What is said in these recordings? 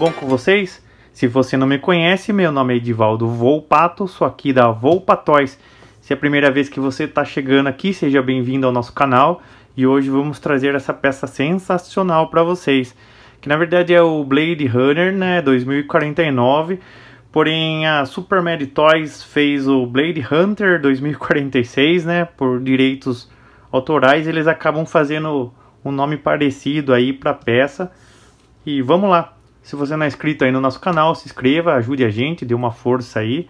bom com vocês? Se você não me conhece, meu nome é Edivaldo Volpato, sou aqui da Volpatoys. Se é a primeira vez que você está chegando aqui, seja bem-vindo ao nosso canal. E hoje vamos trazer essa peça sensacional para vocês, que na verdade é o Blade Runner né, 2049. Porém, a Super Mad Toys fez o Blade Hunter 2046, né? Por direitos autorais, eles acabam fazendo um nome parecido aí para a peça. E vamos lá! Se você não é inscrito aí no nosso canal, se inscreva, ajude a gente, dê uma força aí.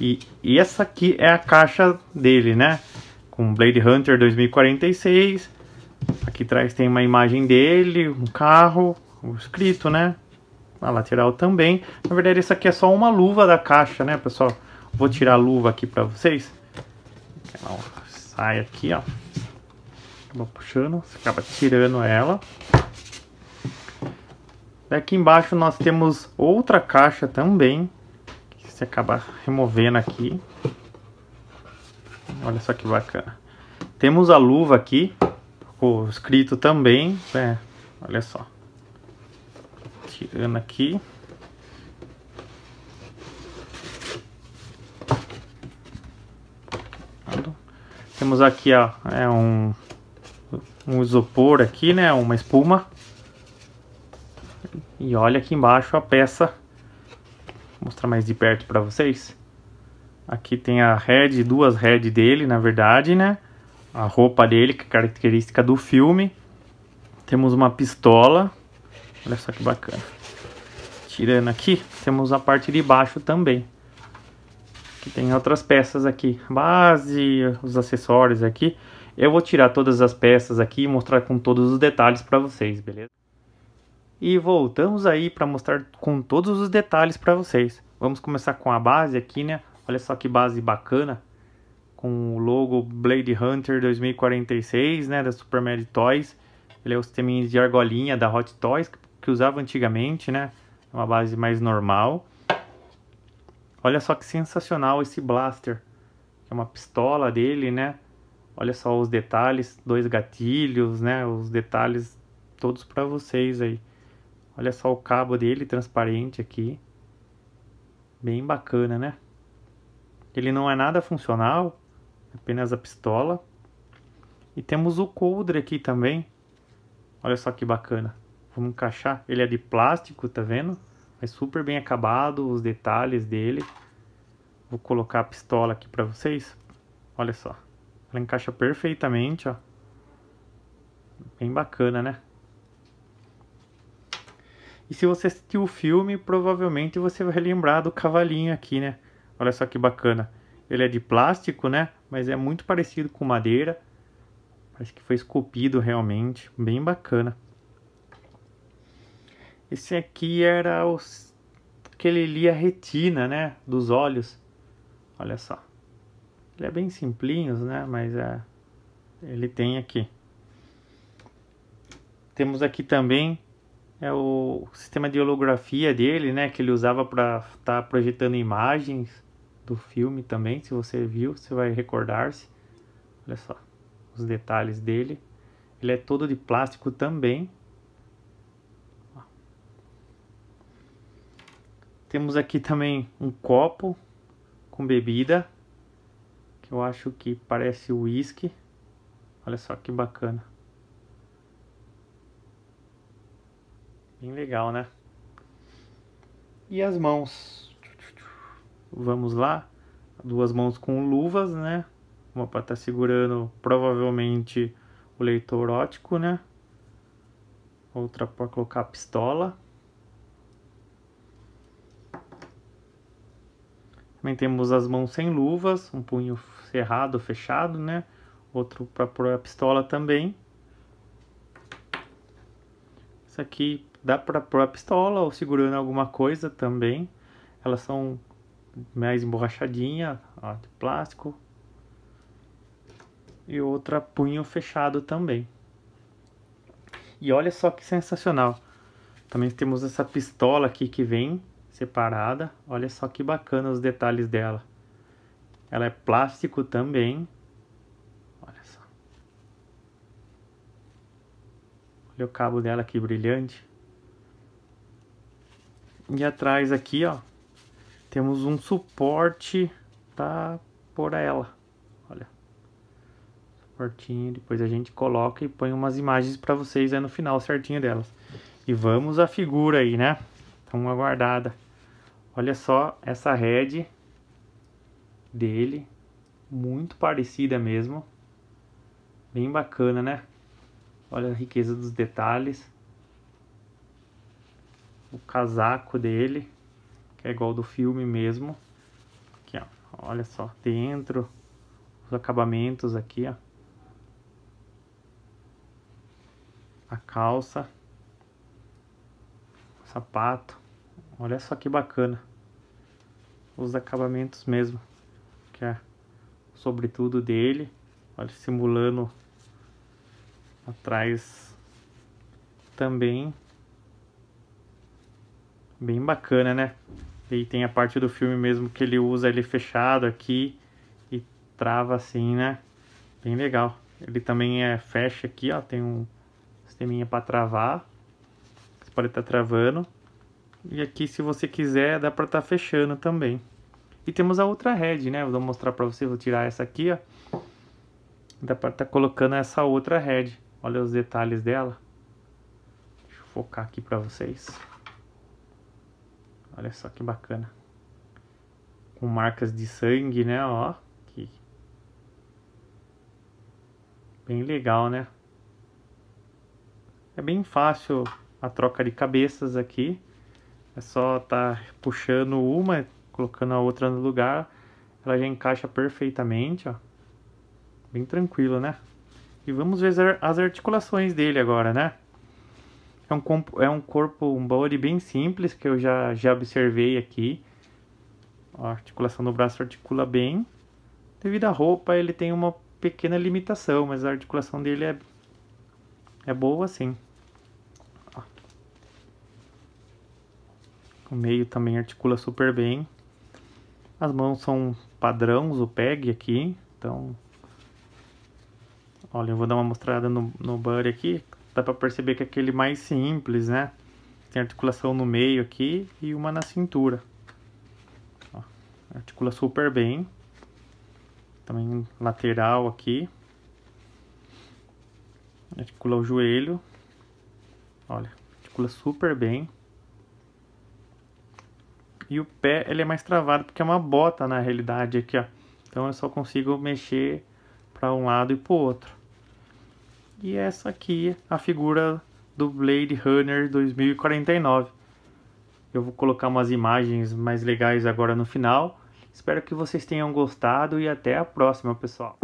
E, e essa aqui é a caixa dele, né? Com Blade Hunter 2046. Aqui atrás tem uma imagem dele, um carro, um escrito, né? A lateral também. Na verdade, isso aqui é só uma luva da caixa, né, pessoal? Vou tirar a luva aqui para vocês. Sai aqui, ó. Acaba puxando, acaba tirando ela. Aqui é embaixo nós temos outra caixa também, que se acaba removendo aqui. Olha só que bacana. Temos a luva aqui, ficou escrito também, é, olha só. Tirando aqui. Temos aqui ó, é um, um isopor aqui, né, uma espuma e olha aqui embaixo a peça. Vou mostrar mais de perto para vocês. Aqui tem a head, duas head dele, na verdade, né? A roupa dele, que é característica do filme. Temos uma pistola. Olha só que bacana. Tirando aqui, temos a parte de baixo também. Que tem outras peças aqui. Base, os acessórios aqui. Eu vou tirar todas as peças aqui e mostrar com todos os detalhes para vocês, beleza? e voltamos aí para mostrar com todos os detalhes para vocês. Vamos começar com a base aqui, né? Olha só que base bacana, com o logo Blade Hunter 2046, né, da Superman Toys. Ele é o sisteminha de argolinha da Hot Toys que, que usava antigamente, né? É uma base mais normal. Olha só que sensacional esse blaster. É uma pistola dele, né? Olha só os detalhes, dois gatilhos, né? Os detalhes todos para vocês aí. Olha só o cabo dele, transparente aqui. Bem bacana, né? Ele não é nada funcional, é apenas a pistola. E temos o coldre aqui também. Olha só que bacana. Vamos encaixar. Ele é de plástico, tá vendo? É super bem acabado os detalhes dele. Vou colocar a pistola aqui para vocês. Olha só. Ela encaixa perfeitamente, ó. Bem bacana, né? E se você assistiu o filme, provavelmente você vai lembrar do cavalinho aqui, né? Olha só que bacana. Ele é de plástico, né? Mas é muito parecido com madeira. Parece que foi esculpido realmente. Bem bacana. Esse aqui era o que ele lia retina, né? Dos olhos. Olha só. Ele é bem simplinho, né? Mas é... ele tem aqui. Temos aqui também é o sistema de holografia dele, né, que ele usava para estar tá projetando imagens do filme também, se você viu, você vai recordar-se. Olha só os detalhes dele. Ele é todo de plástico também. Temos aqui também um copo com bebida, que eu acho que parece uísque. Olha só que bacana. Bem legal, né? E as mãos. Vamos lá. Duas mãos com luvas, né? Uma para estar tá segurando provavelmente o leitor ótico, né? Outra para colocar a pistola. Também temos as mãos sem luvas, um punho cerrado, fechado, né? Outro para pôr a pistola também. Isso aqui da própria pistola ou segurando alguma coisa também. Elas são mais emborrachadinha, ó, de plástico. E outra punho fechado também. E olha só que sensacional. Também temos essa pistola aqui que vem separada. Olha só que bacana os detalhes dela. Ela é plástico também. Olha só. Olha o cabo dela aqui brilhante. E atrás aqui, ó, temos um suporte para tá, pôr ela. Olha. Suportinho, depois a gente coloca e põe umas imagens para vocês aí no final certinho delas. E vamos à figura aí, né? Então aguardada. Olha só essa rede dele, muito parecida mesmo. Bem bacana, né? Olha a riqueza dos detalhes o casaco dele, que é igual do filme mesmo. Aqui, ó, olha só, dentro, os acabamentos aqui, ó. A calça, o sapato, olha só que bacana. Os acabamentos mesmo, que é sobretudo dele, olha, simulando atrás também Bem bacana, né? E tem a parte do filme mesmo que ele usa ele fechado aqui e trava assim, né? Bem legal. Ele também é fecha aqui, ó, tem um sisteminha para travar. Você pode estar tá travando. E aqui, se você quiser, dá para estar tá fechando também. E temos a outra head, né? Vou mostrar para vocês, vou tirar essa aqui, ó. Dá para estar tá colocando essa outra head. Olha os detalhes dela. Deixa eu focar aqui para vocês. Olha só que bacana. Com marcas de sangue, né? Ó, bem legal, né? É bem fácil a troca de cabeças aqui. É só tá puxando uma, colocando a outra no lugar. Ela já encaixa perfeitamente, ó. Bem tranquilo, né? E vamos ver as articulações dele agora, né? É um, é um corpo, um body bem simples que eu já, já observei aqui. A articulação do braço articula bem. Devido à roupa, ele tem uma pequena limitação, mas a articulação dele é, é boa sim. O meio também articula super bem. As mãos são padrões, o PEG aqui, então... Olha, eu vou dar uma mostrada no, no Buddy aqui, dá para perceber que é aquele mais simples, né? Tem articulação no meio aqui e uma na cintura. Ó, articula super bem. Também lateral aqui. Articula o joelho. Olha, articula super bem. E o pé, ele é mais travado porque é uma bota na realidade aqui, ó. Então eu só consigo mexer para um lado e para o outro. E essa aqui, a figura do Blade Runner 2049. Eu vou colocar umas imagens mais legais agora no final. Espero que vocês tenham gostado e até a próxima, pessoal.